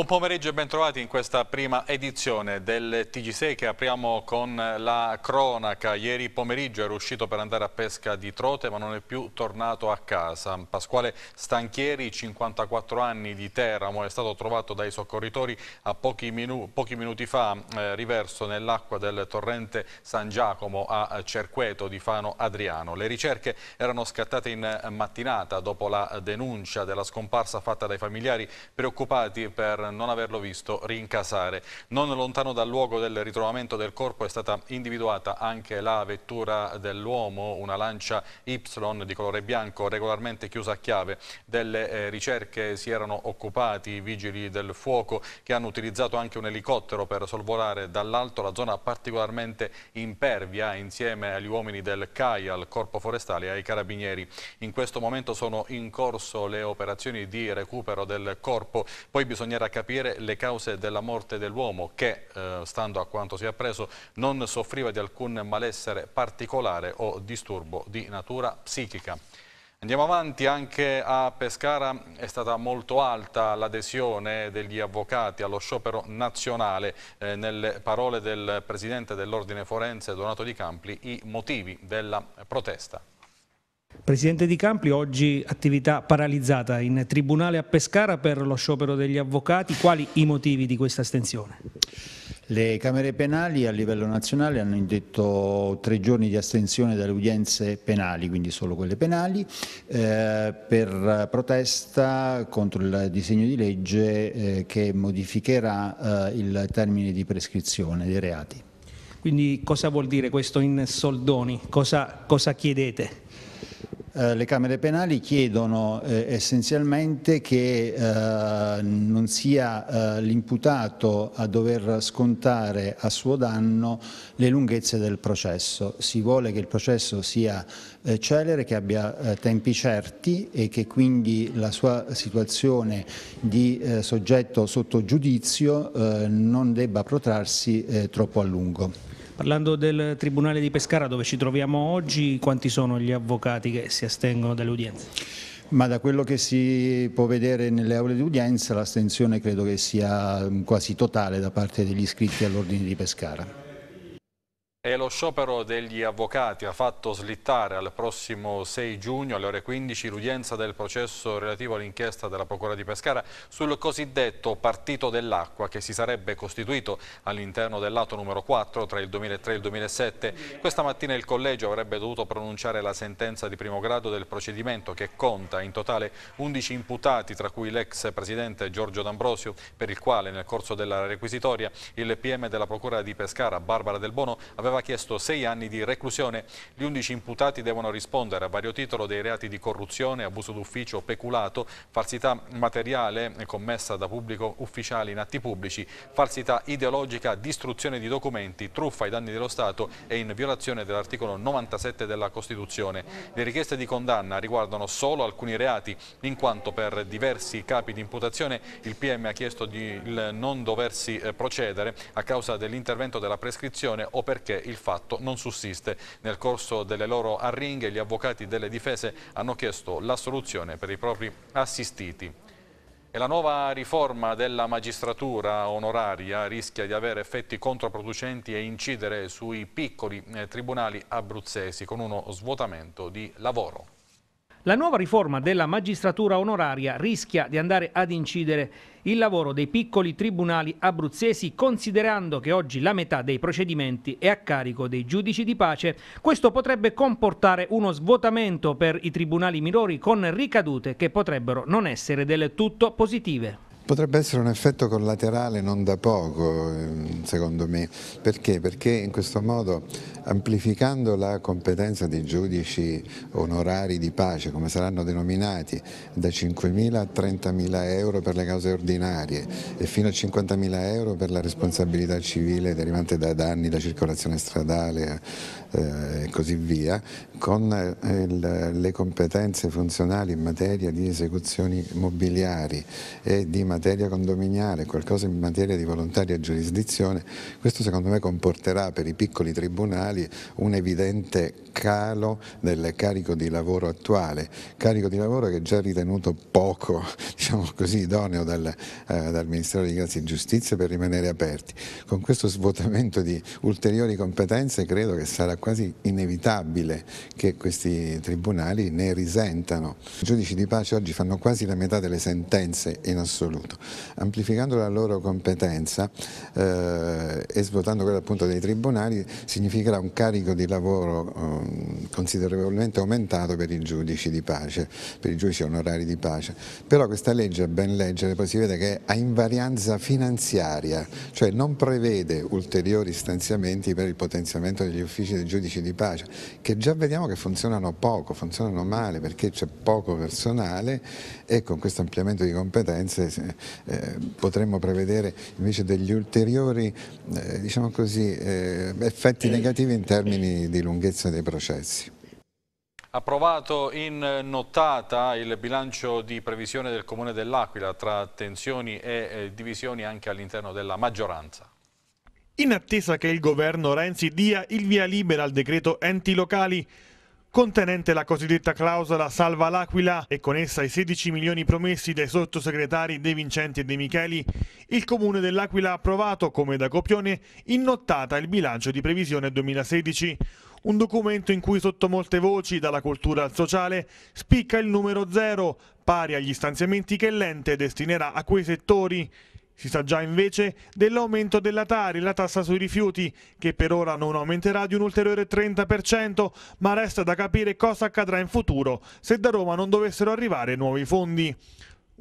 Buon pomeriggio e bentrovati in questa prima edizione del TG6 che apriamo con la cronaca. Ieri pomeriggio era uscito per andare a pesca di trote ma non è più tornato a casa. Pasquale Stanchieri, 54 anni di Teramo, è stato trovato dai soccorritori a pochi, minu pochi minuti fa eh, riverso nell'acqua del torrente San Giacomo a Cerqueto di Fano Adriano. Le ricerche erano scattate in mattinata dopo la denuncia della scomparsa fatta dai familiari preoccupati per non averlo visto rincasare. Non lontano dal luogo del ritrovamento del corpo è stata individuata anche la vettura dell'uomo, una lancia Y di colore bianco regolarmente chiusa a chiave. Delle eh, ricerche si erano occupati i vigili del fuoco che hanno utilizzato anche un elicottero per sorvolare dall'alto la zona particolarmente impervia insieme agli uomini del CAI, al Corpo Forestale e ai Carabinieri. In questo momento sono in corso le operazioni di recupero del corpo, poi bisognerà capire capire le cause della morte dell'uomo che, eh, stando a quanto si è appreso, non soffriva di alcun malessere particolare o disturbo di natura psichica. Andiamo avanti, anche a Pescara è stata molto alta l'adesione degli avvocati allo sciopero nazionale. Eh, nelle parole del Presidente dell'Ordine Forense Donato Di Campli i motivi della protesta. Presidente Di Campi, oggi attività paralizzata in Tribunale a Pescara per lo sciopero degli avvocati. Quali i motivi di questa astensione? Le Camere penali a livello nazionale hanno indetto tre giorni di astensione dalle udienze penali, quindi solo quelle penali, eh, per protesta contro il disegno di legge eh, che modificherà eh, il termine di prescrizione dei reati. Quindi cosa vuol dire questo in soldoni? cosa, cosa chiedete? Eh, le Camere penali chiedono eh, essenzialmente che eh, non sia eh, l'imputato a dover scontare a suo danno le lunghezze del processo. Si vuole che il processo sia eh, celere, che abbia tempi certi e che quindi la sua situazione di soggetto sotto giudizio non debba protrarsi troppo a lungo. Parlando del Tribunale di Pescara dove ci troviamo oggi, quanti sono gli avvocati che si astengono dalle udienze? Ma da quello che si può vedere nelle aule di udienza l'astensione credo che sia mm, quasi totale da parte degli iscritti all'ordine di Pescara. E lo sciopero degli avvocati ha fatto slittare al prossimo 6 giugno alle ore 15 l'udienza del processo relativo all'inchiesta della Procura di Pescara sul cosiddetto partito dell'acqua che si sarebbe costituito all'interno del lato numero 4 tra il 2003 e il 2007. Questa mattina il collegio avrebbe dovuto pronunciare la sentenza di primo grado del procedimento che conta in totale 11 imputati tra cui l'ex presidente Giorgio D'Ambrosio per il quale nel corso della requisitoria il PM della Procura di Pescara Barbara Del Bono aveva aveva chiesto sei anni di reclusione. Gli undici imputati devono rispondere a vario titolo dei reati di corruzione, abuso d'ufficio, peculato, falsità materiale commessa da pubblico ufficiale in atti pubblici, falsità ideologica, distruzione di documenti, truffa ai danni dello Stato e in violazione dell'articolo 97 della Costituzione. Le richieste di condanna riguardano solo alcuni reati, in quanto per diversi capi di imputazione il PM ha chiesto di non doversi eh, procedere a causa dell'intervento della prescrizione o perché il fatto non sussiste. Nel corso delle loro arringhe gli avvocati delle difese hanno chiesto la soluzione per i propri assistiti. E la nuova riforma della magistratura onoraria rischia di avere effetti controproducenti e incidere sui piccoli eh, tribunali abruzzesi con uno svuotamento di lavoro. La nuova riforma della magistratura onoraria rischia di andare ad incidere il lavoro dei piccoli tribunali abruzzesi considerando che oggi la metà dei procedimenti è a carico dei giudici di pace. Questo potrebbe comportare uno svuotamento per i tribunali minori con ricadute che potrebbero non essere del tutto positive. Potrebbe essere un effetto collaterale non da poco, ehm, secondo me. Perché? Perché in questo modo, amplificando la competenza dei giudici onorari di pace, come saranno denominati, da 5.000 a 30.000 euro per le cause ordinarie e fino a 50.000 euro per la responsabilità civile derivante da danni da circolazione stradale eh, e così via, con eh, le competenze funzionali in materia di esecuzioni mobiliari e di materiali materia condominiale, qualcosa in materia di volontaria giurisdizione, questo secondo me comporterà per i piccoli tribunali un evidente calo del carico di lavoro attuale, carico di lavoro che è già ritenuto poco diciamo così, idoneo dal, eh, dal Ministero di Grazia e Giustizia per rimanere aperti. Con questo svuotamento di ulteriori competenze credo che sarà quasi inevitabile che questi tribunali ne risentano. I giudici di pace oggi fanno quasi la metà delle sentenze in assoluto appunto, amplificando la loro competenza eh, e svuotando quella appunto dei tribunali significherà un carico di lavoro eh, considerevolmente aumentato per i giudici di pace, per i giudici onorari di pace. Però questa legge, a ben leggere, poi si vede che ha invarianza finanziaria, cioè non prevede ulteriori stanziamenti per il potenziamento degli uffici dei giudici di pace, che già vediamo che funzionano poco, funzionano male perché c'è poco personale e con questo ampliamento di competenze eh, eh, potremmo prevedere invece degli ulteriori eh, diciamo così, eh, effetti negativi in termini di lunghezza dei processi. Approvato in nottata il bilancio di previsione del Comune dell'Aquila tra tensioni e eh, divisioni anche all'interno della maggioranza. In attesa che il governo Renzi dia il via libera al decreto enti locali, contenente la cosiddetta clausola Salva l'Aquila e con essa i 16 milioni promessi dai sottosegretari De Vincenti e De Micheli, il Comune dell'Aquila ha approvato, come da copione, in nottata il bilancio di previsione 2016, un documento in cui sotto molte voci, dalla cultura al sociale, spicca il numero zero, pari agli stanziamenti che l'ente destinerà a quei settori. Si sa già invece dell'aumento della Tari, la tassa sui rifiuti, che per ora non aumenterà di un ulteriore 30%, ma resta da capire cosa accadrà in futuro se da Roma non dovessero arrivare nuovi fondi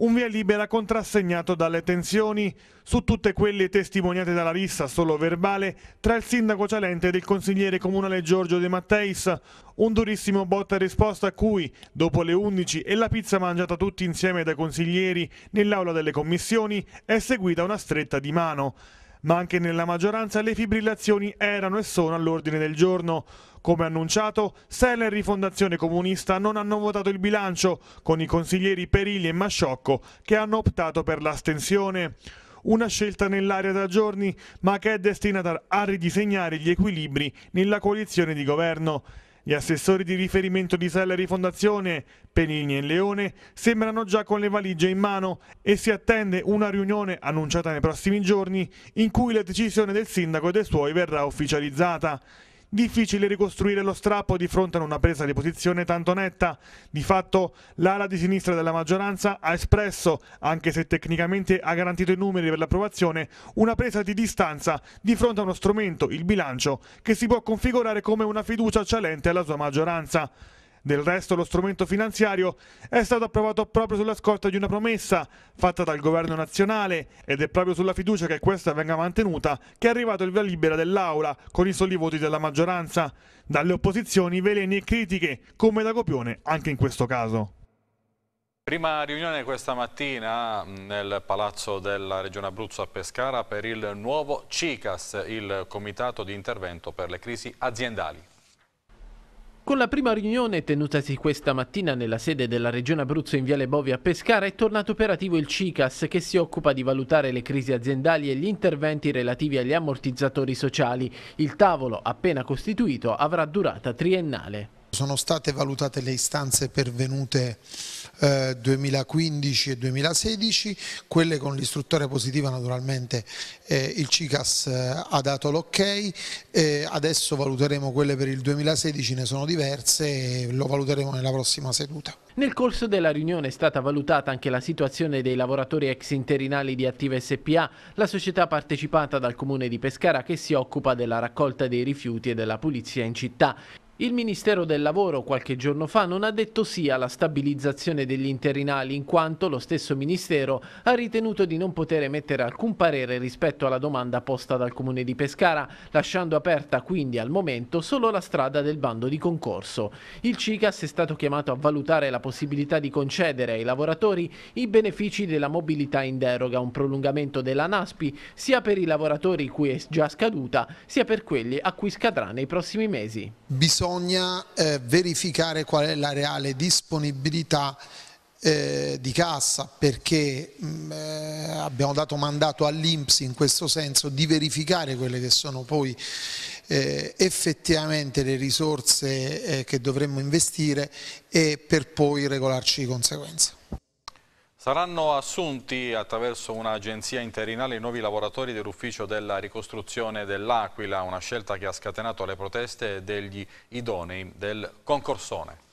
un via libera contrassegnato dalle tensioni, su tutte quelle testimoniate dalla rissa solo verbale tra il sindaco Cialente ed il consigliere comunale Giorgio De Matteis, un durissimo botta e risposta a cui, dopo le 11 e la pizza mangiata tutti insieme dai consiglieri nell'aula delle commissioni, è seguita una stretta di mano. Ma anche nella maggioranza le fibrillazioni erano e sono all'ordine del giorno. Come annunciato, Sella e Rifondazione Comunista non hanno votato il bilancio, con i consiglieri Perilli e Masciocco che hanno optato per l'astensione. Una scelta nell'area da giorni, ma che è destinata a ridisegnare gli equilibri nella coalizione di governo. Gli assessori di riferimento di Sella Rifondazione, Penini e Leone, sembrano già con le valigie in mano e si attende una riunione annunciata nei prossimi giorni in cui la decisione del sindaco e dei suoi verrà ufficializzata. Difficile ricostruire lo strappo di fronte a una presa di posizione tanto netta. Di fatto l'ala di sinistra della maggioranza ha espresso, anche se tecnicamente ha garantito i numeri per l'approvazione, una presa di distanza di fronte a uno strumento, il bilancio, che si può configurare come una fiducia cialente alla sua maggioranza. Del resto lo strumento finanziario è stato approvato proprio sulla scorta di una promessa fatta dal governo nazionale ed è proprio sulla fiducia che questa venga mantenuta che è arrivato il via libera dell'Aula con i soli voti della maggioranza. Dalle opposizioni veleni e critiche, come da copione anche in questo caso. Prima riunione questa mattina nel Palazzo della Regione Abruzzo a Pescara per il nuovo CICAS, il Comitato di Intervento per le Crisi Aziendali. Con la prima riunione tenutasi questa mattina nella sede della Regione Abruzzo in Viale Bovi a Pescara è tornato operativo il CICAS che si occupa di valutare le crisi aziendali e gli interventi relativi agli ammortizzatori sociali. Il tavolo appena costituito avrà durata triennale. Sono state valutate le istanze pervenute 2015 eh, e 2016, quelle con l'istruttore positiva naturalmente eh, il CICAS eh, ha dato l'ok, eh, adesso valuteremo quelle per il 2016, ne sono diverse e lo valuteremo nella prossima seduta. Nel corso della riunione è stata valutata anche la situazione dei lavoratori ex interinali di Attiva SPA, la società partecipata dal comune di Pescara che si occupa della raccolta dei rifiuti e della pulizia in città. Il Ministero del Lavoro qualche giorno fa non ha detto sì alla stabilizzazione degli interinali in quanto lo stesso Ministero ha ritenuto di non poter emettere alcun parere rispetto alla domanda posta dal Comune di Pescara, lasciando aperta quindi al momento solo la strada del bando di concorso. Il CICAS è stato chiamato a valutare la possibilità di concedere ai lavoratori i benefici della mobilità in deroga, un prolungamento della NASPI sia per i lavoratori cui è già scaduta sia per quelli a cui scadrà nei prossimi mesi. Bisogna bisogna eh, verificare qual è la reale disponibilità eh, di cassa perché mh, mm, eh, abbiamo dato mandato all'Inps in questo senso di verificare quelle che sono poi eh, effettivamente le risorse eh, che dovremmo investire e per poi regolarci di conseguenza. Saranno assunti attraverso un'agenzia interinale i nuovi lavoratori dell'ufficio della ricostruzione dell'Aquila, una scelta che ha scatenato le proteste degli idonei del concorsone.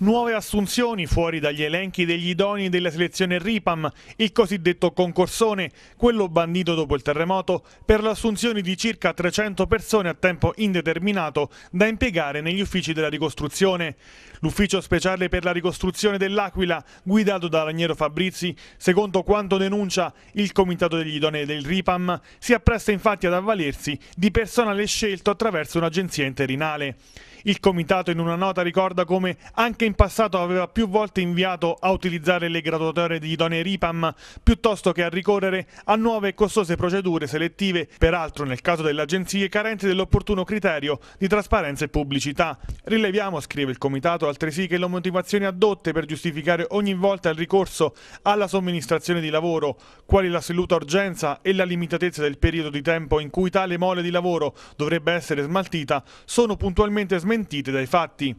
Nuove assunzioni fuori dagli elenchi degli idonei della selezione RIPAM, il cosiddetto concorsone, quello bandito dopo il terremoto, per l'assunzione di circa 300 persone a tempo indeterminato da impiegare negli uffici della ricostruzione. L'ufficio speciale per la ricostruzione dell'Aquila, guidato da Ragnero Fabrizi, secondo quanto denuncia il comitato degli idonei del RIPAM, si appresta infatti ad avvalersi di personale scelto attraverso un'agenzia interinale. Il comitato in una nota ricorda come anche in passato aveva più volte inviato a utilizzare le graduatorie di idonee RIPAM piuttosto che a ricorrere a nuove e costose procedure selettive, peraltro nel caso delle agenzie carenti dell'opportuno criterio di trasparenza e pubblicità. Rileviamo, scrive il comitato, altresì che le motivazioni adotte per giustificare ogni volta il ricorso alla somministrazione di lavoro, quali l'assoluta urgenza e la limitatezza del periodo di tempo in cui tale mole di lavoro dovrebbe essere smaltita, sono puntualmente smaltite smentite dai fatti.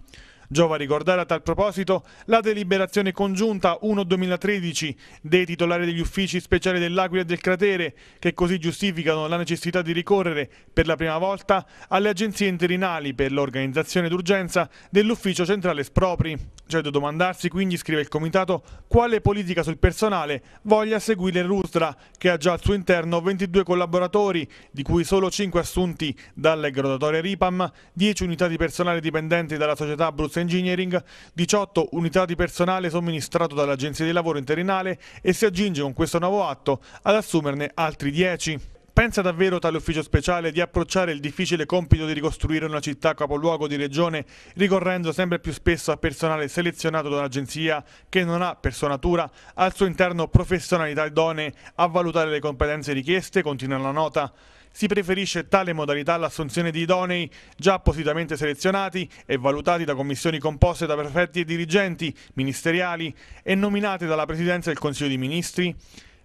Giova ricordare a tal proposito la deliberazione congiunta 1-2013 dei titolari degli uffici speciali dell'Aquila e del Cratere, che così giustificano la necessità di ricorrere per la prima volta alle agenzie interinali per l'organizzazione d'urgenza dell'ufficio centrale Spropri. C'è da domandarsi quindi, scrive il Comitato, quale politica sul personale voglia seguire Rustra, che ha già al suo interno 22 collaboratori, di cui solo 5 assunti dalle graduatorie RIPAM, 10 unità di personale dipendenti dalla società abruzzese Engineering, 18 unità di personale somministrato dall'Agenzia di Lavoro Interinale e si aggiunge con questo nuovo atto ad assumerne altri 10. Pensa davvero tale ufficio speciale di approcciare il difficile compito di ricostruire una città capoluogo di regione ricorrendo sempre più spesso a personale selezionato da un'agenzia che non ha per sua natura al suo interno professionalità idonee a valutare le competenze richieste, continua la nota si preferisce tale modalità all'assunzione di idonei già appositamente selezionati e valutati da commissioni composte da prefetti e dirigenti ministeriali e nominati dalla Presidenza del Consiglio dei Ministri?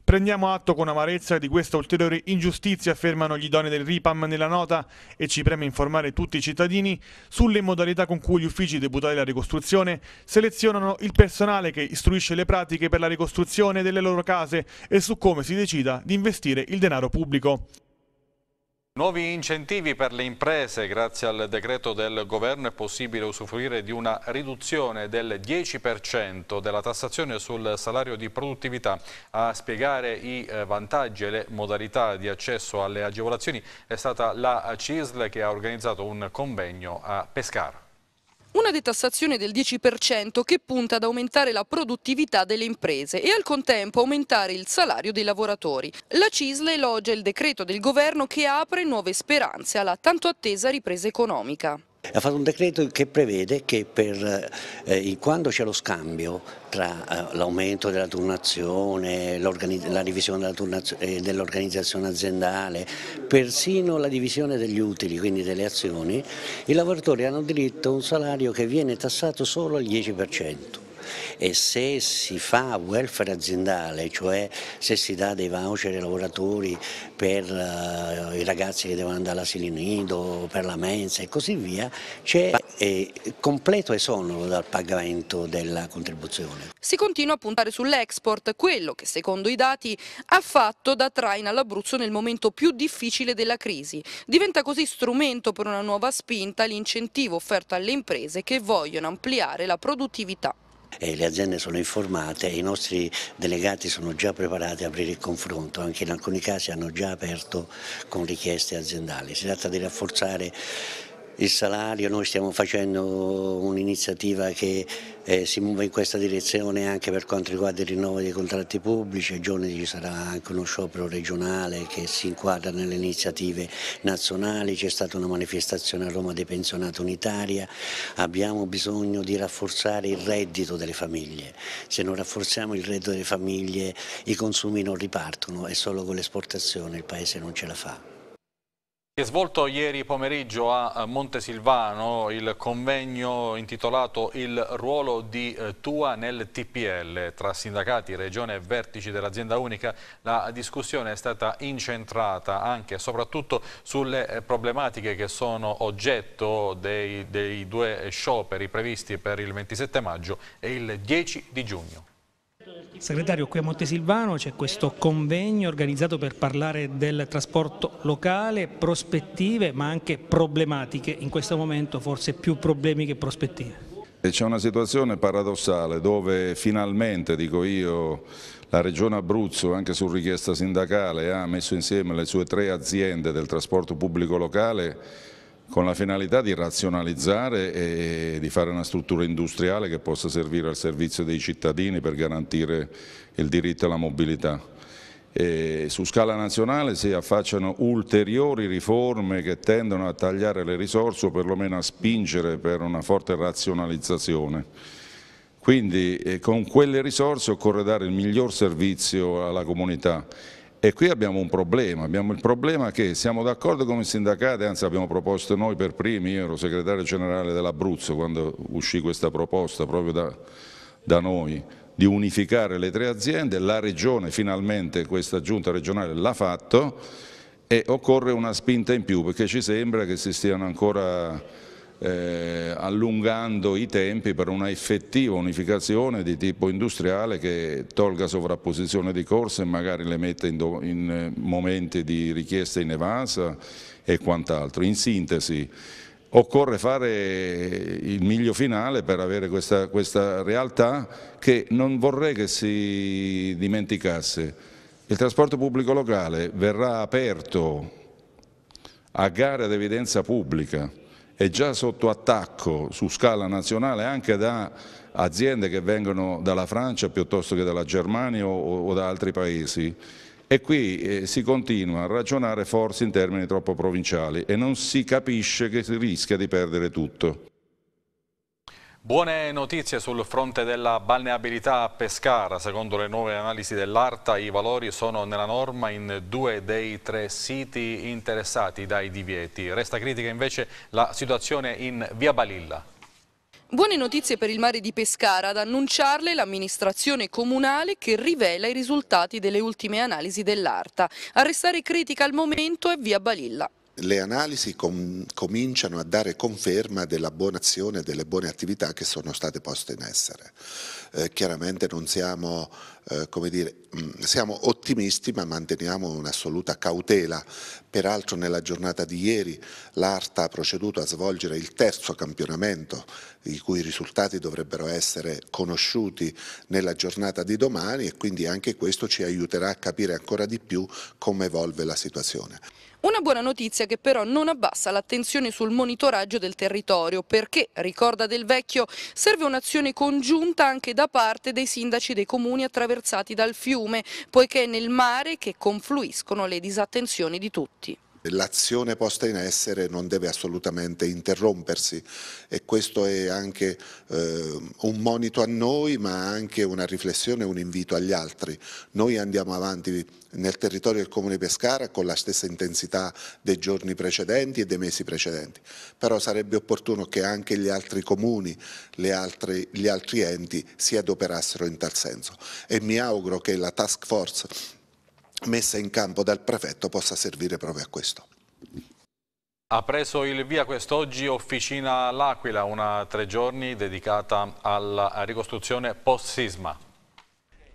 Prendiamo atto con amarezza di questa ulteriore ingiustizia, affermano gli idonei del RIPAM nella nota, e ci preme informare tutti i cittadini sulle modalità con cui gli uffici deputati della ricostruzione selezionano il personale che istruisce le pratiche per la ricostruzione delle loro case e su come si decida di investire il denaro pubblico. Nuovi incentivi per le imprese, grazie al decreto del governo è possibile usufruire di una riduzione del 10% della tassazione sul salario di produttività. A spiegare i eh, vantaggi e le modalità di accesso alle agevolazioni è stata la CISL che ha organizzato un convegno a Pescara. Una detassazione del 10% che punta ad aumentare la produttività delle imprese e al contempo aumentare il salario dei lavoratori. La CISL elogia il decreto del governo che apre nuove speranze alla tanto attesa ripresa economica. Ha fatto un decreto che prevede che per, eh, quando c'è lo scambio tra eh, l'aumento della turnazione, la divisione eh, dell'organizzazione eh, dell aziendale, persino la divisione degli utili, quindi delle azioni, i lavoratori hanno diritto a un salario che viene tassato solo al 10% e se si fa welfare aziendale, cioè se si dà dei voucher ai lavoratori per uh, i ragazzi che devono andare all'asilo nido, per la mensa e così via, c'è eh, completo esonero dal pagamento della contribuzione. Si continua a puntare sull'export, quello che secondo i dati ha fatto da traina all'Abruzzo nel momento più difficile della crisi. Diventa così strumento per una nuova spinta l'incentivo offerto alle imprese che vogliono ampliare la produttività le aziende sono informate e i nostri delegati sono già preparati a aprire il confronto, anche in alcuni casi hanno già aperto con richieste aziendali. Si tratta di rafforzare il salario, noi stiamo facendo un'iniziativa che eh, si muove in questa direzione anche per quanto riguarda il rinnovo dei contratti pubblici, a giorni ci sarà anche uno sciopero regionale che si inquadra nelle iniziative nazionali, c'è stata una manifestazione a Roma dei pensionati unitaria, abbiamo bisogno di rafforzare il reddito delle famiglie, se non rafforziamo il reddito delle famiglie i consumi non ripartono e solo con l'esportazione il Paese non ce la fa. Si è svolto ieri pomeriggio a eh, Montesilvano il convegno intitolato Il ruolo di eh, Tua nel TPL. Tra sindacati, regione e vertici dell'azienda unica la discussione è stata incentrata anche e soprattutto sulle eh, problematiche che sono oggetto dei, dei due scioperi previsti per il 27 maggio e il 10 di giugno. Segretario, qui a Montesilvano c'è questo convegno organizzato per parlare del trasporto locale, prospettive ma anche problematiche, in questo momento forse più problemi che prospettive. C'è una situazione paradossale dove finalmente, dico io, la Regione Abruzzo, anche su richiesta sindacale, ha messo insieme le sue tre aziende del trasporto pubblico locale con la finalità di razionalizzare e di fare una struttura industriale che possa servire al servizio dei cittadini per garantire il diritto alla mobilità. E su scala nazionale si affacciano ulteriori riforme che tendono a tagliare le risorse o perlomeno a spingere per una forte razionalizzazione. Quindi eh, con quelle risorse occorre dare il miglior servizio alla comunità e qui abbiamo un problema, abbiamo il problema che siamo d'accordo come sindacati, anzi abbiamo proposto noi per primi, io ero segretario generale dell'Abruzzo quando uscì questa proposta proprio da, da noi, di unificare le tre aziende, la regione finalmente questa giunta regionale l'ha fatto e occorre una spinta in più perché ci sembra che si stiano ancora eh, allungando i tempi per una effettiva unificazione di tipo industriale che tolga sovrapposizione di corse e magari le metta in, in eh, momenti di richiesta in avanza e quant'altro. In sintesi occorre fare il miglio finale per avere questa, questa realtà che non vorrei che si dimenticasse. Il trasporto pubblico locale verrà aperto a gare ad evidenza pubblica, è già sotto attacco su scala nazionale anche da aziende che vengono dalla Francia piuttosto che dalla Germania o, o da altri paesi e qui eh, si continua a ragionare forse in termini troppo provinciali e non si capisce che si rischia di perdere tutto. Buone notizie sul fronte della balneabilità a Pescara. Secondo le nuove analisi dell'ARTA i valori sono nella norma in due dei tre siti interessati dai divieti. Resta critica invece la situazione in Via Balilla. Buone notizie per il mare di Pescara, ad annunciarle l'amministrazione comunale che rivela i risultati delle ultime analisi dell'ARTA. A restare critica al momento è Via Balilla le analisi com cominciano a dare conferma della buona azione e delle buone attività che sono state poste in essere. Eh, chiaramente non siamo, eh, come dire, mh, mm, siamo ottimisti ma manteniamo un'assoluta cautela. Peraltro nella giornata di ieri l'ARTA ha proceduto a svolgere il terzo campionamento i cui risultati dovrebbero essere conosciuti nella giornata di domani e quindi anche questo ci aiuterà a capire ancora di più come evolve la situazione. Una buona notizia che però non abbassa l'attenzione sul monitoraggio del territorio perché, ricorda Del Vecchio, serve un'azione congiunta anche da parte dei sindaci dei comuni attraversati dal fiume, poiché è nel mare che confluiscono le disattenzioni di tutti l'azione posta in essere non deve assolutamente interrompersi e questo è anche eh, un monito a noi ma anche una riflessione, un invito agli altri. Noi andiamo avanti nel territorio del Comune di Pescara con la stessa intensità dei giorni precedenti e dei mesi precedenti, però sarebbe opportuno che anche gli altri comuni, altre, gli altri enti si adoperassero in tal senso e mi auguro che la task force messa in campo dal prefetto possa servire proprio a questo. Ha preso il via quest'oggi Officina L'Aquila, una tre giorni dedicata alla ricostruzione post-sisma.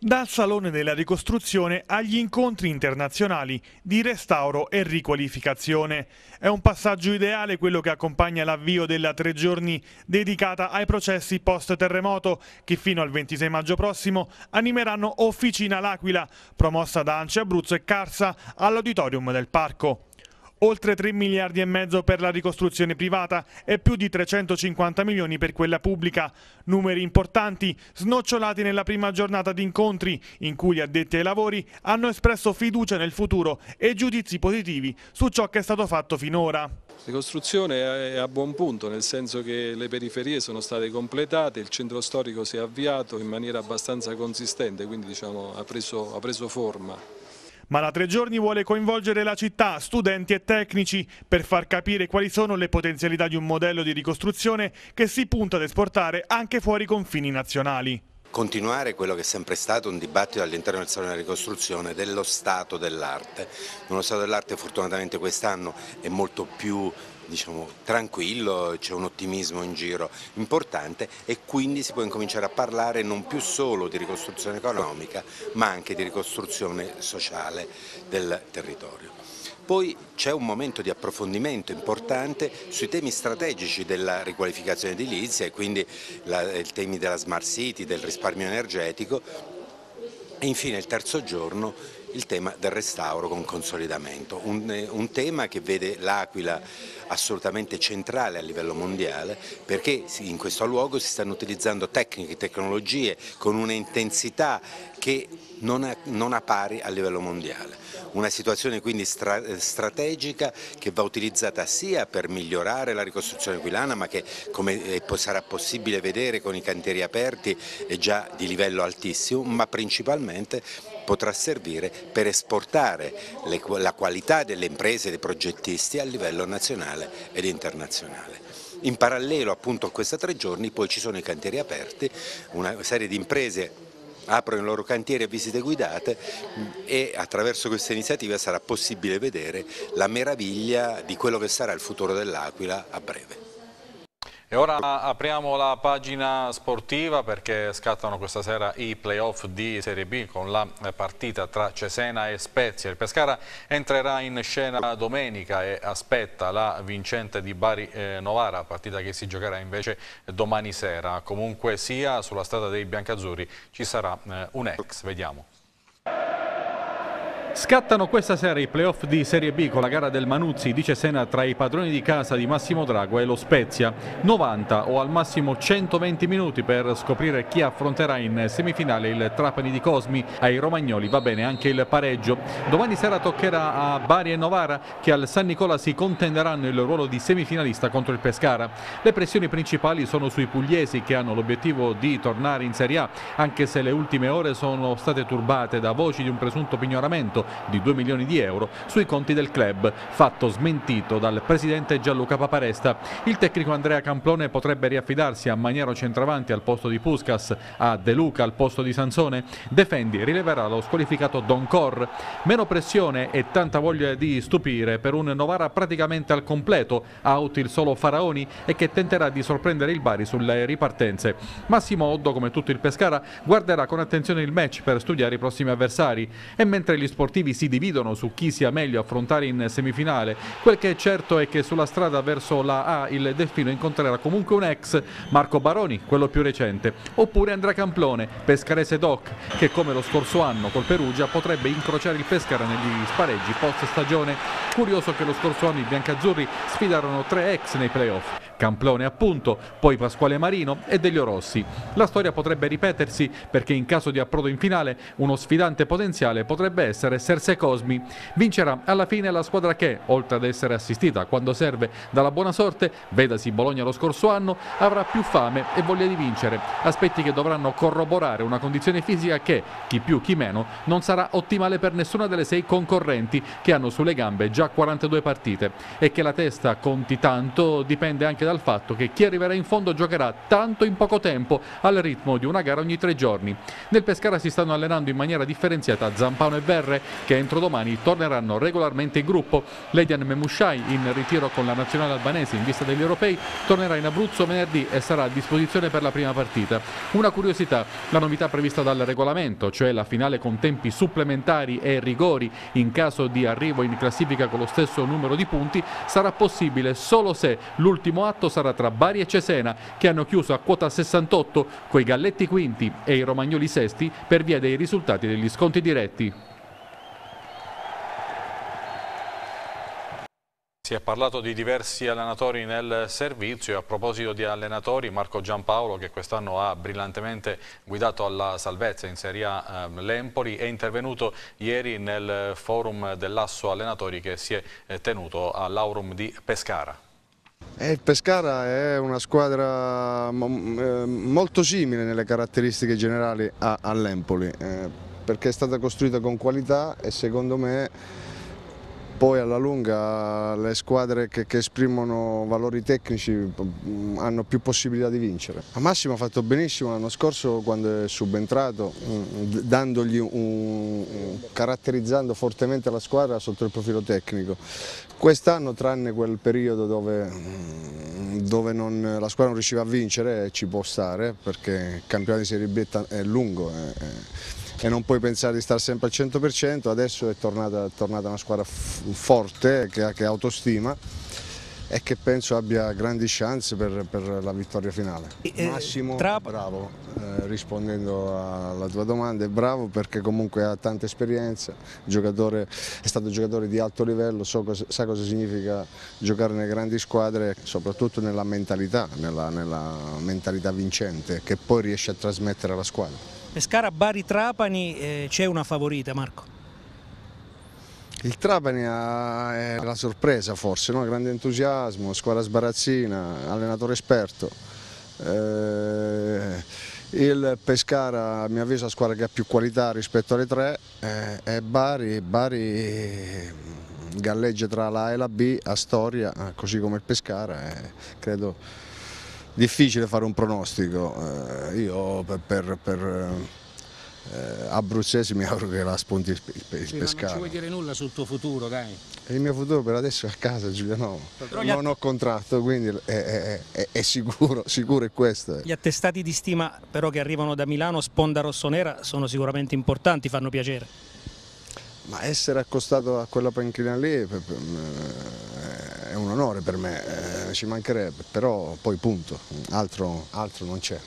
Dal Salone della Ricostruzione agli incontri internazionali di restauro e riqualificazione. È un passaggio ideale quello che accompagna l'avvio della tre giorni dedicata ai processi post-terremoto che fino al 26 maggio prossimo animeranno Officina L'Aquila, promossa da Anci Abruzzo e Carsa all'auditorium del parco oltre 3 miliardi e mezzo per la ricostruzione privata e più di 350 milioni per quella pubblica. Numeri importanti snocciolati nella prima giornata di incontri in cui gli addetti ai lavori hanno espresso fiducia nel futuro e giudizi positivi su ciò che è stato fatto finora. La ricostruzione è a buon punto, nel senso che le periferie sono state completate, il centro storico si è avviato in maniera abbastanza consistente, quindi diciamo, ha, preso, ha preso forma. Ma la Tre Giorni vuole coinvolgere la città, studenti e tecnici per far capire quali sono le potenzialità di un modello di ricostruzione che si punta ad esportare anche fuori i confini nazionali continuare quello che è sempre stato un dibattito all'interno del Salone della Ricostruzione dello stato dell'arte. Uno stato dell'arte fortunatamente quest'anno è molto più diciamo, tranquillo, c'è un ottimismo in giro importante e quindi si può incominciare a parlare non più solo di ricostruzione economica ma anche di ricostruzione sociale del territorio. Poi c'è un momento di approfondimento importante sui temi strategici della riqualificazione edilizia e quindi la, i temi della smart city, del risparmio energetico e infine il terzo giorno il tema del restauro con consolidamento, un, eh, un tema che vede l'Aquila assolutamente centrale a livello mondiale perché in questo luogo si stanno utilizzando tecniche, e tecnologie con un'intensità che non ha, non ha, pari a livello mondiale. Una situazione quindi stra, eh, strategica che va utilizzata sia per migliorare la ricostruzione aquilana ma che come eh, sarà possibile vedere con i cantieri aperti è già di livello altissimo ma principalmente potrà servire per esportare le, la qualità delle imprese e dei progettisti a livello nazionale ed internazionale. In parallelo appunto a questi tre giorni poi ci sono i cantieri aperti, una serie di imprese aprono i loro cantieri a visite guidate e attraverso questa iniziativa sarà possibile vedere la meraviglia di quello che sarà il futuro dell'Aquila a breve. E ora apriamo la pagina sportiva perché scattano questa sera i playoff di Serie B con la partita tra Cesena e Spezia. Il Pescara entrerà in scena domenica e aspetta la vincente di Bari-Novara, eh, partita che si giocherà invece domani sera. Comunque sia, sulla strada dei biancazzurri ci sarà eh, un ex. Vediamo. Scattano questa sera i playoff di Serie B con la gara del Manuzzi di Cesena tra i padroni di casa di Massimo Drago e lo Spezia. 90 o al massimo 120 minuti per scoprire chi affronterà in semifinale il Trapani di Cosmi. Ai romagnoli va bene anche il pareggio. Domani sera toccherà a Bari e Novara che al San Nicola si contenderanno il ruolo di semifinalista contro il Pescara. Le pressioni principali sono sui pugliesi che hanno l'obiettivo di tornare in Serie A anche se le ultime ore sono state turbate da voci di un presunto pignoramento conto di 2 milioni di euro sui conti del club, fatto smentito dal presidente Gianluca Paparesta. Il tecnico Andrea Camplone potrebbe riaffidarsi a Maniero centravanti al posto di Puskas, a De Luca al posto di Sansone. Defendi rileverà lo squalificato Don Cor. Meno pressione e tanta voglia di stupire per un Novara praticamente al completo, out il solo Faraoni e che tenterà di sorprendere il Bari sulle ripartenze. Massimo Oddo, come tutto il Pescara, guarderà con attenzione il match per studiare i prossimi avversari e mentre gli sportivi sportivi si dividono su chi sia meglio affrontare in semifinale. Quel che è certo è che sulla strada verso la A il Delfino incontrerà comunque un ex Marco Baroni, quello più recente, oppure Andrea Camplone, pescarese doc, che come lo scorso anno col Perugia potrebbe incrociare il Pescara negli spareggi post stagione. Curioso che lo scorso anno i biancazzurri sfidarono tre ex nei playoff. Camplone appunto, poi Pasquale Marino e Deglio Rossi. La storia potrebbe ripetersi perché in caso di approdo in finale uno sfidante potenziale potrebbe essere essere Serse Cosmi. Vincerà alla fine la squadra che, oltre ad essere assistita quando serve dalla buona sorte, vedasi Bologna lo scorso anno, avrà più fame e voglia di vincere, aspetti che dovranno corroborare una condizione fisica che, chi più chi meno, non sarà ottimale per nessuna delle sei concorrenti che hanno sulle gambe già 42 partite e che la testa conti tanto dipende anche dal fatto che chi arriverà in fondo giocherà tanto in poco tempo al ritmo di una gara ogni tre giorni. Nel Pescara si stanno allenando in maniera differenziata Zampano e Verre, che entro domani torneranno regolarmente in gruppo. Ledian Memushai in ritiro con la nazionale albanese in vista degli europei tornerà in Abruzzo venerdì e sarà a disposizione per la prima partita. Una curiosità, la novità prevista dal regolamento, cioè la finale con tempi supplementari e rigori in caso di arrivo in classifica con lo stesso numero di punti, sarà possibile solo se l'ultimo atto sarà tra Bari e Cesena che hanno chiuso a quota 68 coi Galletti quinti e i Romagnoli sesti per via dei risultati degli sconti diretti. Si è parlato di diversi allenatori nel servizio e a proposito di allenatori Marco Giampaolo che quest'anno ha brillantemente guidato alla salvezza in Serie A ehm, l'Empoli è intervenuto ieri nel forum dell'asso allenatori che si è eh, tenuto all'Aurum di Pescara. Eh, il Pescara è una squadra ehm, molto simile nelle caratteristiche generali all'Empoli eh, perché è stata costruita con qualità e secondo me poi alla lunga le squadre che, che esprimono valori tecnici mm, hanno più possibilità di vincere. A Massimo ha fatto benissimo l'anno scorso quando è subentrato, mm, dandogli un, caratterizzando fortemente la squadra sotto il profilo tecnico. Quest'anno, tranne quel periodo dove, mm, dove non, la squadra non riusciva a vincere, eh, ci può stare perché il campionato di Serie B è lungo. È, eh, eh e non puoi pensare di stare sempre al 100%, adesso è tornata, è tornata una squadra forte che ha autostima e che penso abbia grandi chance per, per la vittoria finale. Eh, Massimo tra... bravo, eh, rispondendo alla tua domanda, è bravo perché comunque ha tanta esperienza, giocatore, è stato giocatore di alto livello, so cosa, sa cosa significa giocare nelle grandi squadre, soprattutto nella mentalità, nella, nella mentalità vincente che poi riesce a trasmettere alla squadra. Pescara Bari Trapani eh, c'è una favorita Marco? Il Trapani è la sorpresa forse, no? grande entusiasmo, squadra sbarazzina, allenatore esperto. Eh, il Pescara a mio avviso è la squadra che ha più qualità rispetto alle tre eh, e Bari, Bari galleggia tra la A e la B, a storia, eh, così come il Pescara, eh, credo difficile fare un pronostico, eh, io per, per, per eh, abruzzesi mi auguro che la sponti il, il, il sì, non ci vuoi dire nulla sul tuo futuro, dai? E il mio futuro per adesso è a casa, Giuliano. Però non ho contratto, quindi è, è, è, è sicuro, sicuro è questo. Eh. Gli attestati di stima però che arrivano da Milano, sponda rossonera, sono sicuramente importanti, fanno piacere. Ma essere accostato a quella panchina lì... Per, per, eh, è un onore per me, eh, ci mancherebbe, però poi punto, altro, altro non c'è.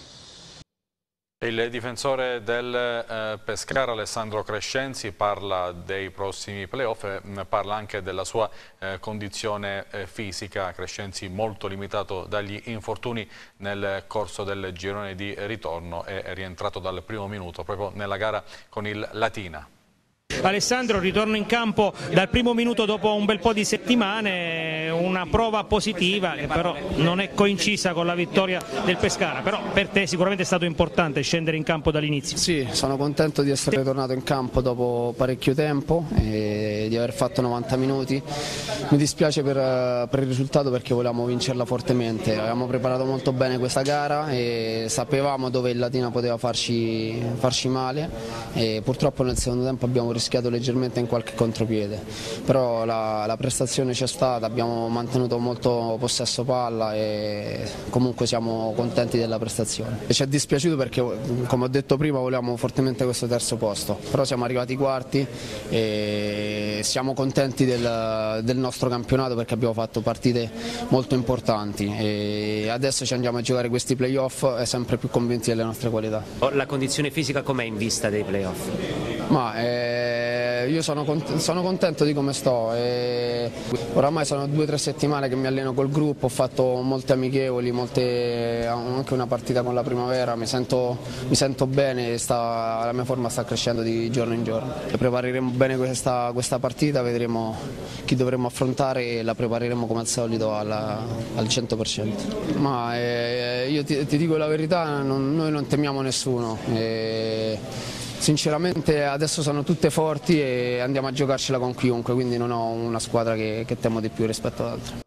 Il difensore del eh, Pescara Alessandro Crescenzi parla dei prossimi playoff e mm, parla anche della sua eh, condizione eh, fisica. Crescenzi molto limitato dagli infortuni nel corso del girone di ritorno è rientrato dal primo minuto proprio nella gara con il Latina. Alessandro ritorno in campo dal primo minuto dopo un bel po' di settimane, una prova positiva che però non è coincisa con la vittoria del Pescara, però per te sicuramente è stato importante scendere in campo dall'inizio. Sì, sono contento di essere tornato in campo dopo parecchio tempo e di aver fatto 90 minuti, mi dispiace per, per il risultato perché volevamo vincerla fortemente, avevamo preparato molto bene questa gara e sapevamo dove il Latina poteva farci, farci male e purtroppo nel secondo tempo abbiamo rischiato leggermente in qualche contropiede, però la, la prestazione c'è stata, abbiamo mantenuto molto possesso palla e comunque siamo contenti della prestazione. E ci è dispiaciuto perché come ho detto prima volevamo fortemente questo terzo posto, però siamo arrivati quarti e siamo contenti del, del nostro campionato perché abbiamo fatto partite molto importanti e adesso ci andiamo a giocare questi playoff e eh, sempre più convinti delle nostre qualità. La condizione fisica com'è in vista dei playoff? Ma eh, io sono, cont sono, contento di come sto, eh, oramai sono due o tre settimane che mi alleno col gruppo, ho fatto molte amichevoli, molte, anche una partita con la primavera, mi sento, mi sento bene, sta, la mia forma sta crescendo di giorno in giorno. Prepareremo bene questa, questa partita, vedremo chi dovremo affrontare e la prepareremo come al solito alla, al 100%. Ma eh, io ti, ti, dico la verità, non, noi non temiamo nessuno. Eh, sinceramente adesso sono tutte forti e andiamo a giocarcela con chiunque, quindi non ho una squadra che, che temo di più rispetto ad altre.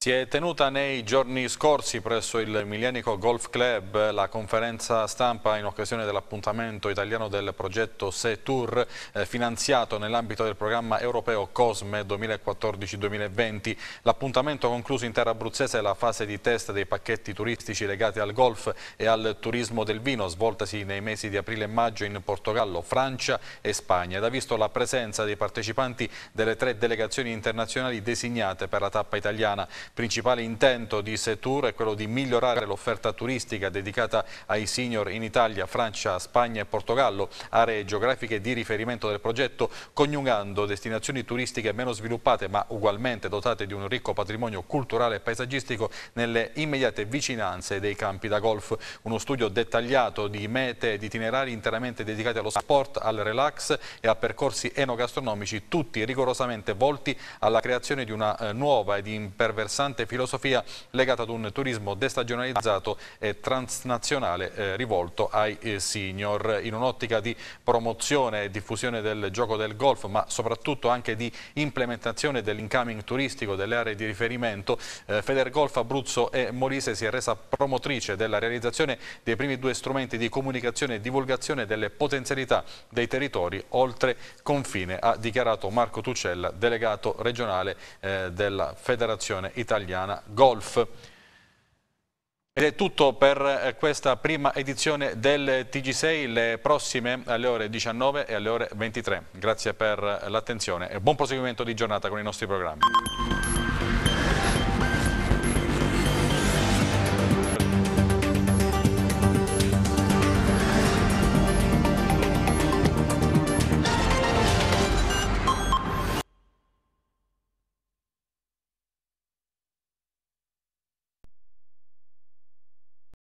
Si è tenuta nei giorni scorsi presso il Milenico Golf Club la conferenza stampa in occasione dell'appuntamento italiano del progetto Se Tour eh, finanziato nell'ambito del programma europeo Cosme 2014-2020. L'appuntamento concluso in terra abruzzese è la fase di test dei pacchetti turistici legati al golf e al turismo del vino svoltasi nei mesi di aprile e maggio in Portogallo, Francia e Spagna ed ha visto la presenza dei partecipanti delle tre delegazioni internazionali designate per la tappa italiana principale intento di Setour è quello di migliorare l'offerta turistica dedicata ai senior in Italia, Francia, Spagna e Portogallo, aree geografiche di riferimento del progetto, coniugando destinazioni turistiche meno sviluppate ma ugualmente dotate di un ricco patrimonio culturale e paesaggistico nelle immediate vicinanze dei campi da golf. Uno studio dettagliato di mete ed itinerari interamente dedicati allo sport, al relax e a percorsi enogastronomici, tutti rigorosamente volti alla creazione di una eh, nuova ed imperversante un'incessante filosofia legata ad un turismo destagionalizzato e transnazionale eh, rivolto ai eh, senior. In un'ottica di promozione e diffusione del gioco del golf, ma soprattutto anche di implementazione dell'incoming turistico delle aree di riferimento, eh, Federgolf Abruzzo e Molise si è resa promotrice della realizzazione dei primi due strumenti di comunicazione e divulgazione delle potenzialità dei territori oltre confine, ha dichiarato Marco Tuccella, delegato regionale eh, della Federazione Italiana italiana golf. Ed è tutto per eh, questa prima edizione del TG6, le prossime alle ore 19 e alle ore 23. Grazie per l'attenzione e buon proseguimento di giornata con i nostri programmi.